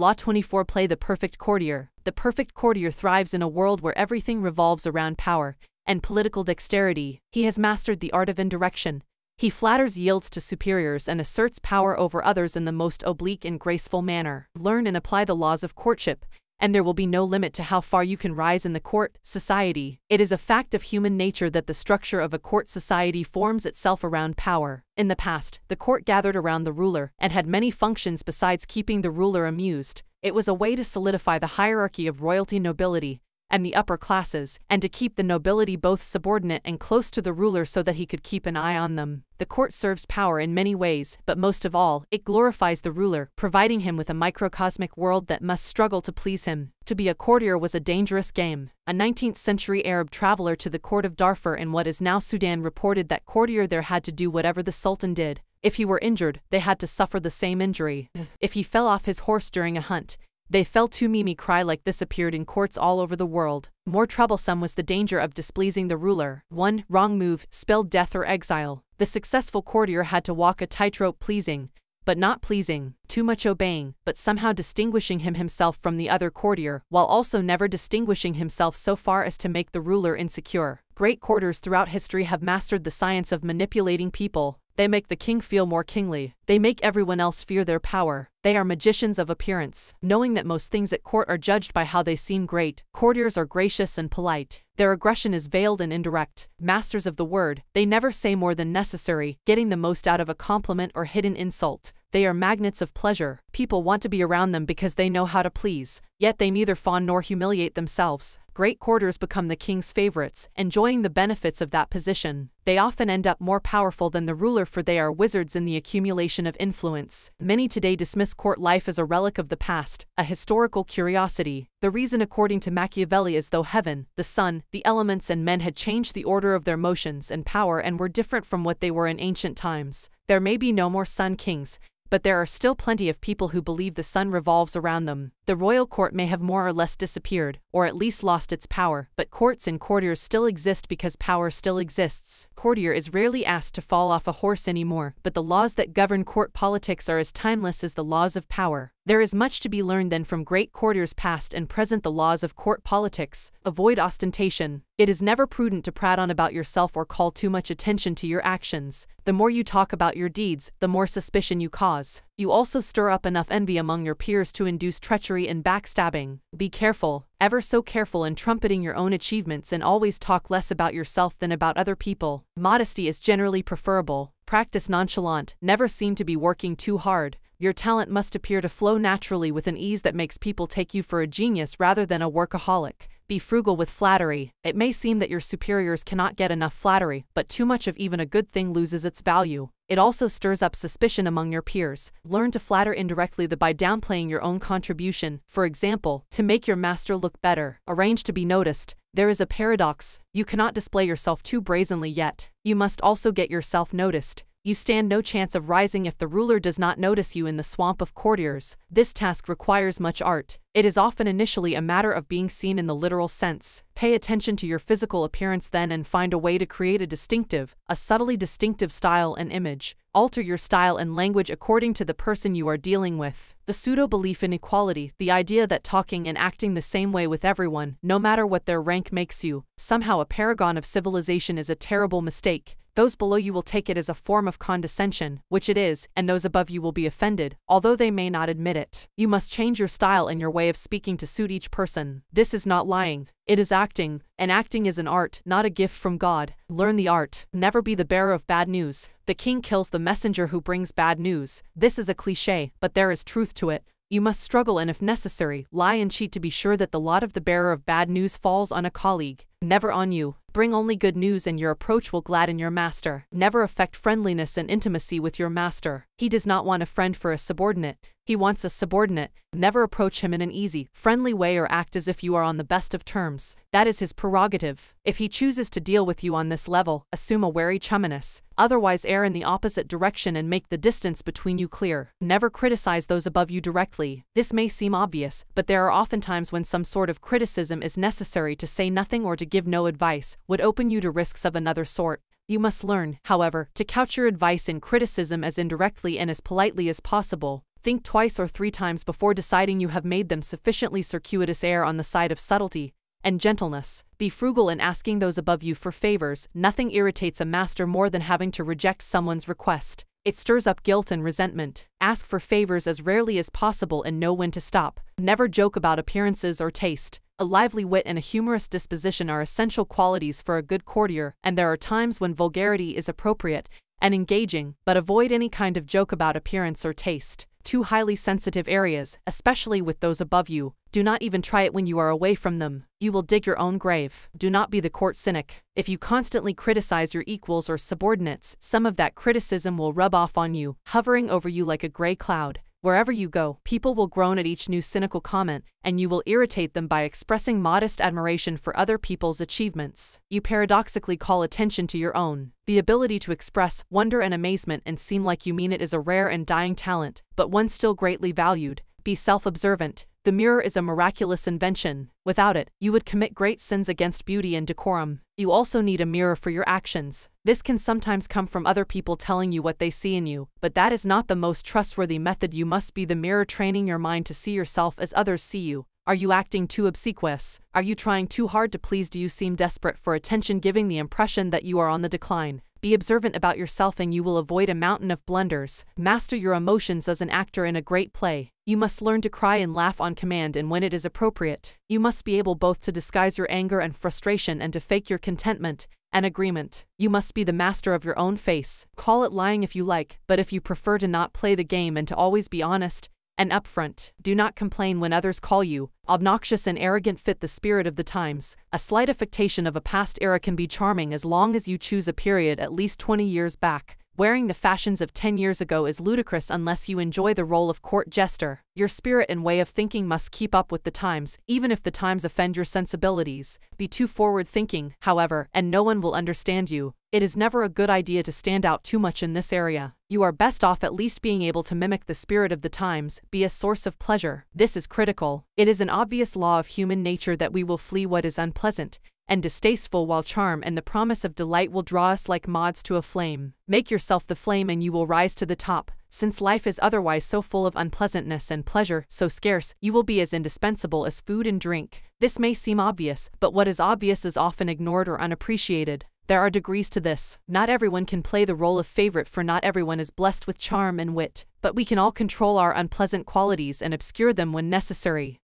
Law 24 Play the perfect courtier. The perfect courtier thrives in a world where everything revolves around power and political dexterity. He has mastered the art of indirection. He flatters yields to superiors and asserts power over others in the most oblique and graceful manner. Learn and apply the laws of courtship, and there will be no limit to how far you can rise in the court society. It is a fact of human nature that the structure of a court society forms itself around power. In the past, the court gathered around the ruler and had many functions besides keeping the ruler amused. It was a way to solidify the hierarchy of royalty nobility and the upper classes, and to keep the nobility both subordinate and close to the ruler so that he could keep an eye on them. The court serves power in many ways, but most of all, it glorifies the ruler, providing him with a microcosmic world that must struggle to please him. To be a courtier was a dangerous game. A 19th century Arab traveler to the court of Darfur in what is now Sudan reported that courtier there had to do whatever the sultan did, if he were injured, they had to suffer the same injury. if he fell off his horse during a hunt, they fell to Mimi cry like this appeared in courts all over the world. More troublesome was the danger of displeasing the ruler. One wrong move spelled death or exile. The successful courtier had to walk a tightrope pleasing, but not pleasing, too much obeying, but somehow distinguishing him himself from the other courtier, while also never distinguishing himself so far as to make the ruler insecure. Great courtiers throughout history have mastered the science of manipulating people, they make the king feel more kingly. They make everyone else fear their power. They are magicians of appearance, knowing that most things at court are judged by how they seem great. Courtiers are gracious and polite. Their aggression is veiled and indirect. Masters of the word, they never say more than necessary, getting the most out of a compliment or hidden insult. They are magnets of pleasure. People want to be around them because they know how to please. Yet they neither fawn nor humiliate themselves. Great courtiers become the king's favorites, enjoying the benefits of that position. They often end up more powerful than the ruler for they are wizards in the accumulation of influence. Many today dismiss court life as a relic of the past, a historical curiosity. The reason according to Machiavelli is though heaven, the sun, the elements and men had changed the order of their motions and power and were different from what they were in ancient times. There may be no more sun kings, but there are still plenty of people who believe the sun revolves around them. The royal court may have more or less disappeared, or at least lost its power, but courts and courtiers still exist because power still exists. Courtier is rarely asked to fall off a horse anymore, but the laws that govern court politics are as timeless as the laws of power. There is much to be learned then from great courtiers past and present the laws of court politics, avoid ostentation. It is never prudent to prate on about yourself or call too much attention to your actions. The more you talk about your deeds, the more suspicion you cause. You also stir up enough envy among your peers to induce treachery and backstabbing. Be careful, ever so careful in trumpeting your own achievements and always talk less about yourself than about other people. Modesty is generally preferable. Practice nonchalant, never seem to be working too hard your talent must appear to flow naturally with an ease that makes people take you for a genius rather than a workaholic. Be frugal with flattery. It may seem that your superiors cannot get enough flattery, but too much of even a good thing loses its value. It also stirs up suspicion among your peers. Learn to flatter indirectly the by downplaying your own contribution, for example, to make your master look better. Arrange to be noticed. There is a paradox. You cannot display yourself too brazenly yet. You must also get yourself noticed you stand no chance of rising if the ruler does not notice you in the swamp of courtiers. This task requires much art. It is often initially a matter of being seen in the literal sense. Pay attention to your physical appearance then and find a way to create a distinctive, a subtly distinctive style and image. Alter your style and language according to the person you are dealing with. The pseudo-belief in equality, the idea that talking and acting the same way with everyone, no matter what their rank makes you, somehow a paragon of civilization is a terrible mistake. Those below you will take it as a form of condescension, which it is, and those above you will be offended, although they may not admit it. You must change your style and your way of speaking to suit each person. This is not lying. It is acting, and acting is an art, not a gift from God. Learn the art. Never be the bearer of bad news. The king kills the messenger who brings bad news. This is a cliche, but there is truth to it. You must struggle and, if necessary, lie and cheat to be sure that the lot of the bearer of bad news falls on a colleague, never on you. Bring only good news and your approach will gladden your master. Never affect friendliness and intimacy with your master. He does not want a friend for a subordinate, he wants a subordinate. Never approach him in an easy, friendly way or act as if you are on the best of terms. That is his prerogative. If he chooses to deal with you on this level, assume a wary chumminess. Otherwise err in the opposite direction and make the distance between you clear. Never criticize those above you directly. This may seem obvious, but there are often times when some sort of criticism is necessary to say nothing or to give no advice, would open you to risks of another sort. You must learn, however, to couch your advice and criticism as indirectly and as politely as possible. Think twice or three times before deciding you have made them sufficiently circuitous air on the side of subtlety and gentleness. Be frugal in asking those above you for favors. Nothing irritates a master more than having to reject someone's request. It stirs up guilt and resentment. Ask for favors as rarely as possible and know when to stop. Never joke about appearances or taste. A lively wit and a humorous disposition are essential qualities for a good courtier, and there are times when vulgarity is appropriate and engaging, but avoid any kind of joke about appearance or taste two highly sensitive areas, especially with those above you. Do not even try it when you are away from them. You will dig your own grave. Do not be the court cynic. If you constantly criticize your equals or subordinates, some of that criticism will rub off on you, hovering over you like a gray cloud. Wherever you go, people will groan at each new cynical comment, and you will irritate them by expressing modest admiration for other people's achievements. You paradoxically call attention to your own. The ability to express wonder and amazement and seem like you mean it is a rare and dying talent, but one still greatly valued. Be self-observant. The mirror is a miraculous invention. Without it, you would commit great sins against beauty and decorum you also need a mirror for your actions. This can sometimes come from other people telling you what they see in you, but that is not the most trustworthy method. You must be the mirror training your mind to see yourself as others see you. Are you acting too obsequious? Are you trying too hard to please? Do you seem desperate for attention, giving the impression that you are on the decline? Be observant about yourself and you will avoid a mountain of blunders. Master your emotions as an actor in a great play. You must learn to cry and laugh on command and when it is appropriate. You must be able both to disguise your anger and frustration and to fake your contentment and agreement. You must be the master of your own face. Call it lying if you like, but if you prefer to not play the game and to always be honest, and upfront. Do not complain when others call you obnoxious and arrogant fit the spirit of the times. A slight affectation of a past era can be charming as long as you choose a period at least 20 years back wearing the fashions of 10 years ago is ludicrous unless you enjoy the role of court jester. Your spirit and way of thinking must keep up with the times, even if the times offend your sensibilities. Be too forward-thinking, however, and no one will understand you. It is never a good idea to stand out too much in this area. You are best off at least being able to mimic the spirit of the times, be a source of pleasure. This is critical. It is an obvious law of human nature that we will flee what is unpleasant, and distasteful while charm and the promise of delight will draw us like moths to a flame. Make yourself the flame and you will rise to the top, since life is otherwise so full of unpleasantness and pleasure, so scarce, you will be as indispensable as food and drink. This may seem obvious, but what is obvious is often ignored or unappreciated. There are degrees to this. Not everyone can play the role of favorite for not everyone is blessed with charm and wit, but we can all control our unpleasant qualities and obscure them when necessary.